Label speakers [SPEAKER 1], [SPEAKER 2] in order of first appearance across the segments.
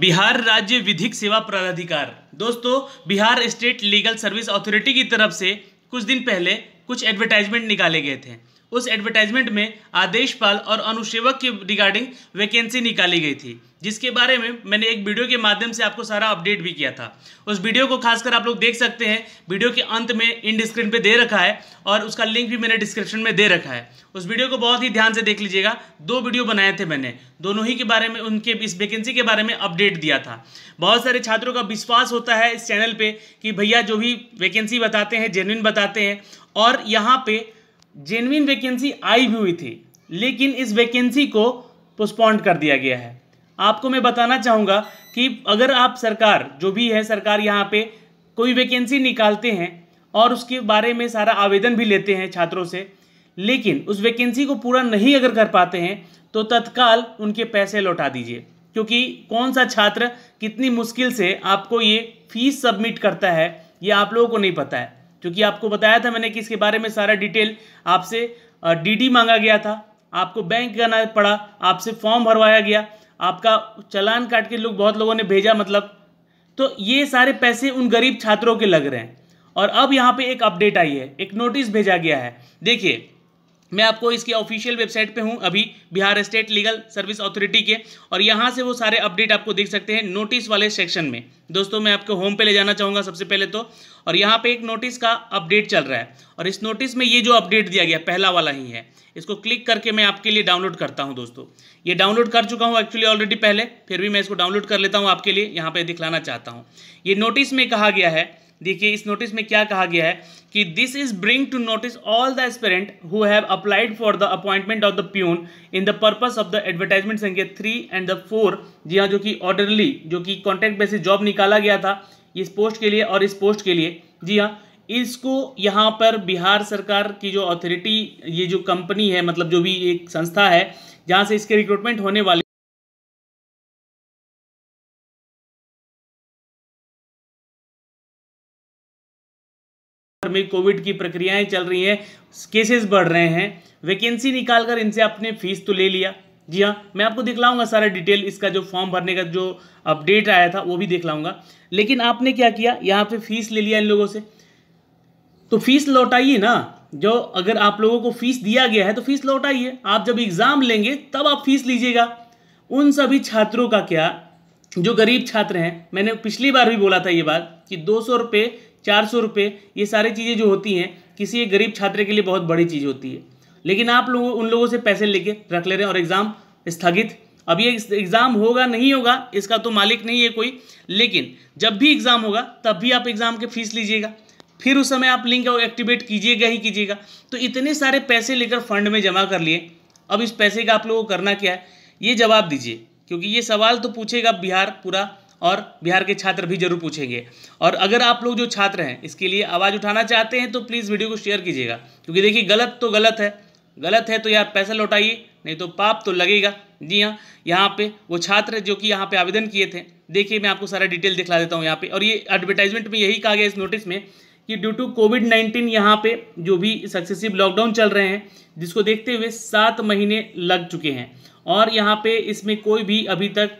[SPEAKER 1] बिहार राज्य विधिक सेवा प्राधिकार दोस्तों Bihar state legal service authority की तरफ से कुछ दिन पहले कुछ एडवर्टाइजमेंट निकाले गए थे उस एडवर्टाइजमेंट में आदेशपाल और अनुसेवक के रिगार्डिंग वैकेंसी निकाली गई थी जिसके बारे में मैंने एक वीडियो के माध्यम से आपको सारा अपडेट भी किया था उस वीडियो को खासकर आप लोग देख सकते हैं वीडियो के अंत में इन डिस्क्रिप्शन पे दे रखा है और उसका लिंक भी मैंने डिस्क्रिप्शन में दे रखा है उस वीडियो को बहुत ही ध्यान से देख लीजिएगा दो वीडियो बनाए थे मैंने दोनों ही के बारे में उनके इस वैकेंसी के बारे में अपडेट दिया था बहुत सारे छात्रों का विश्वास होता है इस चैनल पर कि भैया जो भी वैकेंसी बताते हैं जेन्यन बताते हैं और यहाँ पे जेनविन वैकेंसी आई भी हुई थी लेकिन इस वैकेंसी को पोस्पॉन्ड कर दिया गया है आपको मैं बताना चाहूँगा कि अगर आप सरकार जो भी है सरकार यहाँ पे कोई वैकेंसी निकालते हैं और उसके बारे में सारा आवेदन भी लेते हैं छात्रों से लेकिन उस वैकेंसी को पूरा नहीं अगर कर पाते हैं तो तत्काल उनके पैसे लौटा दीजिए क्योंकि कौन सा छात्र कितनी मुश्किल से आपको ये फीस सबमिट करता है ये आप लोगों को नहीं पता है क्योंकि आपको बताया था मैंने कि इसके बारे में सारा डिटेल आपसे डीडी मांगा गया था आपको बैंक जाना पड़ा आपसे फॉर्म भरवाया गया आपका चलान काट के लोग बहुत लोगों ने भेजा मतलब तो ये सारे पैसे उन गरीब छात्रों के लग रहे हैं और अब यहाँ पे एक अपडेट आई है एक नोटिस भेजा गया है देखिए मैं आपको इसकी ऑफिशियल वेबसाइट पे हूँ अभी Bihar state legal service authority के और यहाँ से वो सारे अपडेट आपको देख सकते हैं नोटिस वाले सेक्शन में दोस्तों मैं आपको होम पे ले जाना चाहूँगा सबसे पहले तो और यहाँ पे एक नोटिस का अपडेट चल रहा है और इस नोटिस में ये जो अपडेट दिया गया पहला वाला ही है इसको क्लिक करके मैं आपके लिए डाउनलोड करता हूँ दोस्तों ये डाउनलोड कर चुका हूँ एक्चुअली ऑलरेडी पहले फिर भी मैं इसको डाउनलोड कर लेता हूँ आपके लिए यहाँ पर दिखलाना चाहता हूँ ये नोटिस में कहा गया है देखिए इस नोटिस में क्या कहा गया है कि this is bring to notice all the aspirant who have applied for the appointment of the peon in the purpose of the advertisement संख्या थ्री एंड द फोर जी हाँ जो कि ऑर्डरली जो कि कॉन्ट्रैक्ट बेसिस जॉब निकाला गया था इस पोस्ट के लिए और इस पोस्ट के लिए जी हाँ इसको यहाँ पर बिहार सरकार की जो अथॉरिटी ये जो कंपनी है मतलब जो भी एक संस्था है जहाँ से इसके रिक्रूटमेंट होने वाले अभी कोविड की प्रक्रियाएं चल रही हैं केसेस बढ़ रहे हैं वैकेंसी निकालकर इनसे आपने फीस तो ले लिया जी हाँ मैं आपको दिखलाऊंगा सारा डिटेल इसका जो फॉर्म भरने का जो अपडेट आया था वो भी देख लाऊंगा लेकिन आपने क्या किया यहाँ पे फीस ले लिया इन लोगों से तो फीस लौटाइए ना जो अगर आप लोगों को फीस दिया गया है तो फीस लौटाइए आप जब एग्ज़ाम लेंगे तब आप फीस लीजिएगा उन सभी छात्रों का क्या जो गरीब छात्र हैं मैंने पिछली बार भी बोला था ये बात कि दो सौ रुपये चार सौ रुपये ये सारी चीज़ें जो होती हैं किसी एक गरीब छात्र के लिए बहुत बड़ी चीज़ होती है लेकिन आप लोग उन लोगों से पैसे लेके रख ले रहे हैं और एग्ज़ाम स्थगित अब ये एग्ज़ाम होगा नहीं होगा इसका तो मालिक नहीं है कोई लेकिन जब भी एग्ज़ाम होगा तब भी आप एग्ज़ाम के फीस लीजिएगा फिर उस समय आप लिंक एक्टिवेट कीजिएगा ही कीजिएगा तो इतने सारे पैसे लेकर फंड में जमा कर लिए अब इस पैसे का आप लोगों को करना क्या है ये जवाब दीजिए क्योंकि ये सवाल तो पूछेगा बिहार पूरा और बिहार के छात्र भी जरूर पूछेंगे और अगर आप लोग जो छात्र हैं इसके लिए आवाज़ उठाना चाहते हैं तो प्लीज़ वीडियो को शेयर कीजिएगा क्योंकि देखिए गलत तो गलत है गलत है तो यार पैसा लौटाइए नहीं तो पाप तो लगेगा जी हाँ यहाँ पे वो छात्र जो कि यहाँ पे आवेदन किए थे देखिए मैं आपको सारा डिटेल दिखला देता हूँ यहाँ पे और ये एडवर्टाइजमेंट में यही कहा गया इस नोटिस में कि ड्यू टू कोविड नाइन्टीन यहाँ पे जो भी सक्सेसिव लॉकडाउन चल रहे हैं जिसको देखते हुए सात महीने लग चुके हैं और यहाँ पे इसमें कोई भी अभी तक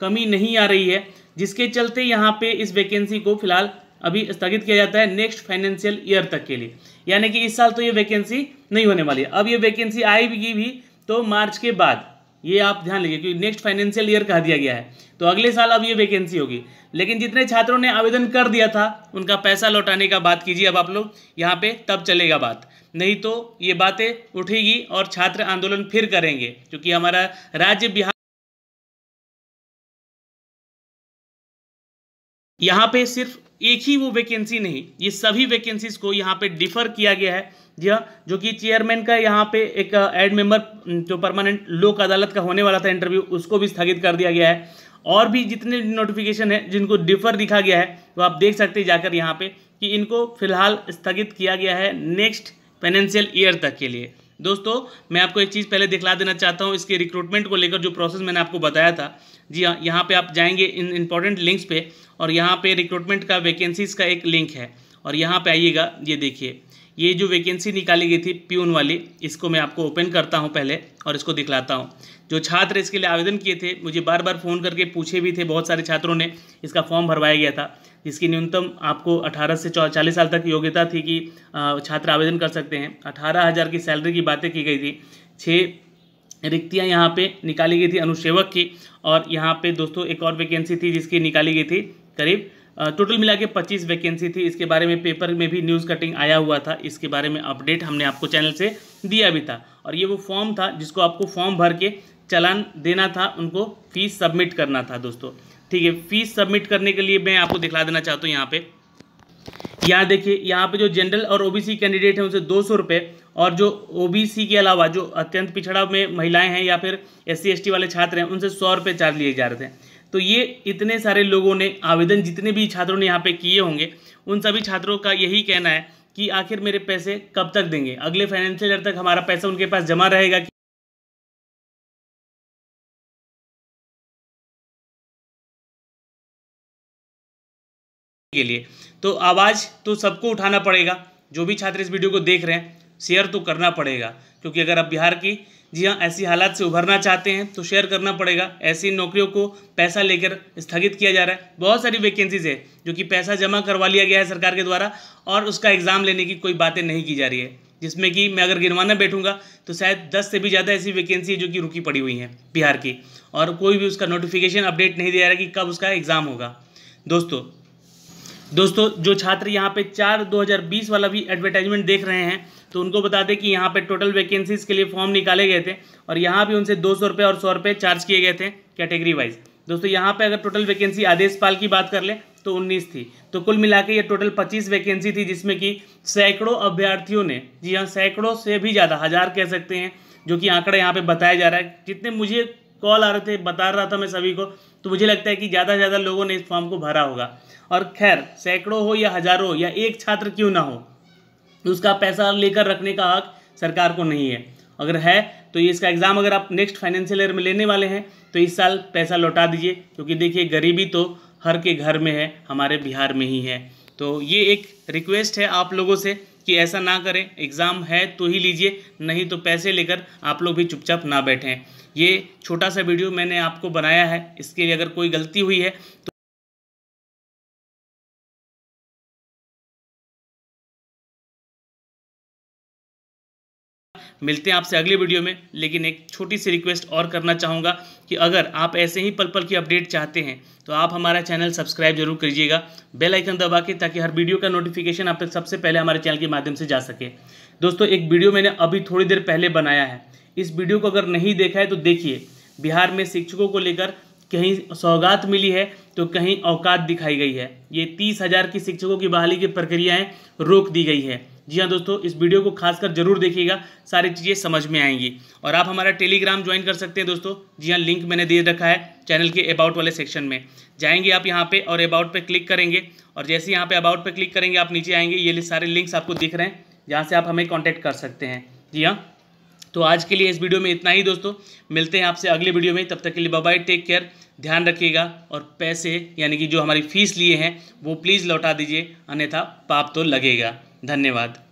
[SPEAKER 1] कमी नहीं आ रही है जिसके चलते यहाँ पे इस वैकेंसी को फिलहाल अभी स्थगित किया जाता है नेक्स्ट फाइनेंशियल ईयर तक के लिए यानी कि इस साल तो ये वैकेंसी नहीं होने वाली है अब ये वैकेंसी आएगी भी तो मार्च के बाद ये आप ध्यान लीजिए क्योंकि नेक्स्ट फाइनेंशियल ईयर कहा दिया गया है तो अगले साल अब ये वैकेंसी होगी लेकिन जितने छात्रों ने आवेदन कर दिया था उनका पैसा लौटाने का बात कीजिए अब आप लोग यहाँ पे तब चलेगा बात नहीं तो ये बातें उठेगी और छात्र आंदोलन फिर करेंगे क्योंकि हमारा राज्य बिहार यहाँ पे सिर्फ एक ही वो वैकेंसी नहीं ये सभी वैकेंसीज को यहाँ पे डिफर किया गया है यह जो कि चेयरमैन का यहाँ पे एक एड मेंबर जो परमानेंट लोक अदालत का होने वाला था इंटरव्यू उसको भी स्थगित कर दिया गया है और भी जितने नोटिफिकेशन है जिनको डिफर दिखा गया है तो आप देख सकते जाकर यहाँ पे कि इनको फिलहाल स्थगित किया गया है नेक्स्ट फाइनेंशियल ईयर तक के लिए दोस्तों मैं आपको एक चीज़ पहले दिखला देना चाहता हूँ इसके रिक्रूटमेंट को लेकर जो प्रोसेस मैंने आपको बताया था जी हाँ यहाँ पर आप जाएंगे इन इंपॉर्टेंट लिंक्स पे और यहाँ पे रिक्रूटमेंट का वैकेंसीज़ का एक लिंक है और यहाँ पे आइएगा ये देखिए ये जो वैकेंसी निकाली गई थी प्यून वाली इसको मैं आपको ओपन करता हूँ पहले और इसको दिखलाता हूँ जो छात्र इसके लिए आवेदन किए थे मुझे बार बार फ़ोन करके पूछे भी थे बहुत सारे छात्रों ने इसका फॉर्म भरवाया गया था जिसकी न्यूनतम आपको 18 से चालीस साल तक योग्यता थी कि छात्र आवेदन कर सकते हैं अठारह हज़ार की सैलरी की बातें की गई थी छः रिक्तियाँ यहाँ पे निकाली गई थी अनुसेवक की और यहाँ पे दोस्तों एक और वैकेंसी थी जिसकी निकाली गई थी करीब टोटल मिला के पच्चीस वैकेंसी थी इसके बारे में पेपर में भी न्यूज़ कटिंग आया हुआ था इसके बारे में अपडेट हमने आपको चैनल से दिया भी था और ये वो फॉर्म था जिसको आपको फॉर्म भर के चलान देना था उनको फीस सबमिट करना था दोस्तों ठीक है फीस सबमिट करने के लिए मैं आपको दिखला देना चाहता हूँ यहाँ पे यहाँ देखिए यहाँ पे जो जनरल और ओबीसी कैंडिडेट हैं उनसे दो सौ रुपये और जो ओबीसी के अलावा जो अत्यंत पिछड़ा में महिलाएं हैं या फिर एस सी वाले छात्र हैं उनसे सौ रुपये चार्ज लिए जा रहे थे तो ये इतने सारे लोगों ने आवेदन जितने भी छात्रों ने यहाँ पे किए होंगे उन सभी छात्रों का यही कहना है कि आखिर मेरे पैसे कब तक देंगे अगले फाइनेंशियल ईयर तक हमारा पैसा उनके पास जमा रहेगा के लिए तो आवाज़ तो सबको उठाना पड़ेगा जो भी छात्र इस वीडियो को देख रहे हैं शेयर तो करना पड़ेगा क्योंकि अगर आप बिहार की जी हाँ ऐसी हालात से उभरना चाहते हैं तो शेयर करना पड़ेगा ऐसी नौकरियों को पैसा लेकर स्थगित किया जा रहा है बहुत सारी वैकेंसीज है जो कि पैसा जमा करवा लिया गया है सरकार के द्वारा और उसका एग्ज़ाम लेने की कोई बातें नहीं की जा रही है जिसमें कि मैं अगर गिनवाना बैठूंगा तो शायद दस से भी ज़्यादा ऐसी वैकेंसी है जो कि रुकी पड़ी हुई हैं बिहार की और कोई भी उसका नोटिफिकेशन अपडेट नहीं दिया जा रहा कि कब उसका एग्ज़ाम होगा दोस्तों दोस्तों जो छात्र यहाँ पे चार 2020 वाला भी एडवर्टाइजमेंट देख रहे हैं तो उनको बता दें कि यहाँ पे टोटल वैकेंसीज के लिए फॉर्म निकाले गए थे और यहाँ भी उनसे दो सौ रुपये और सौ रुपये चार्ज किए गए थे कैटेगरी वाइज दोस्तों यहाँ पे अगर टोटल वैकेंसी आदेश पाल की बात कर ले तो उन्नीस थी तो कुल मिला के ये टोटल पच्चीस वैकेंसी थी जिसमें कि सैकड़ों अभ्यर्थियों ने जी हाँ सैकड़ों से भी ज़्यादा हज़ार कह सकते हैं जो कि आंकड़ा यहाँ पे बताया जा रहा है जितने मुझे कॉल आ रहे थे बता रहा था मैं सभी को तो मुझे लगता है कि ज़्यादा से ज़्यादा लोगों ने इस फॉर्म को भरा होगा और खैर सैकड़ों हो या हज़ारों या एक छात्र क्यों ना हो उसका पैसा लेकर रखने का हक सरकार को नहीं है अगर है तो ये इसका एग्ज़ाम अगर आप नेक्स्ट फाइनेंशियल ईयर में लेने वाले हैं तो इस साल पैसा लौटा दीजिए क्योंकि देखिए गरीबी तो हर के घर में है हमारे बिहार में ही है तो ये एक रिक्वेस्ट है आप लोगों से कि ऐसा ना करें एग्ज़ाम है तो ही लीजिए नहीं तो पैसे लेकर आप लोग भी चुपचाप ना बैठें ये छोटा सा वीडियो मैंने आपको बनाया है इसके लिए अगर कोई गलती हुई है तो मिलते हैं आपसे अगले वीडियो में लेकिन एक छोटी सी रिक्वेस्ट और करना चाहूँगा कि अगर आप ऐसे ही पल पल की अपडेट चाहते हैं तो आप हमारा चैनल सब्सक्राइब जरूर करिएगा बेल आइकन दबा के ताकि हर वीडियो का नोटिफिकेशन आप तक सबसे पहले हमारे चैनल के माध्यम से जा सके दोस्तों एक वीडियो मैंने अभी थोड़ी देर पहले बनाया है इस वीडियो को अगर नहीं देखा है तो देखिए बिहार में शिक्षकों को लेकर कहीं सौगात मिली है तो कहीं औकात दिखाई गई है ये तीस हज़ार की शिक्षकों की बहाली की प्रक्रियाएं रोक दी गई है जी हाँ दोस्तों इस वीडियो को खासकर जरूर देखिएगा सारी चीज़ें समझ में आएंगी और आप हमारा टेलीग्राम ज्वाइन कर सकते हैं दोस्तों जी हाँ लिंक मैंने दे रखा है चैनल के अबाउट वाले सेक्शन में जाएंगे आप यहाँ पे और अबाउट पे क्लिक करेंगे और जैसे यहाँ पे अबाउट पे क्लिक करेंगे आप नीचे आएंगे ये सारे लिंक्स आपको दिख रहे हैं जहाँ से आप हमें कॉन्टैक्ट कर सकते हैं जी हाँ तो आज के लिए इस वीडियो में इतना ही दोस्तों मिलते हैं आपसे अगले वीडियो में तब तक के लिए बाय बाय टेक केयर ध्यान रखिएगा और पैसे यानी कि जो हमारी फ़ीस लिए हैं वो प्लीज़ लौटा दीजिए अन्यथा पाप तो लगेगा धन्यवाद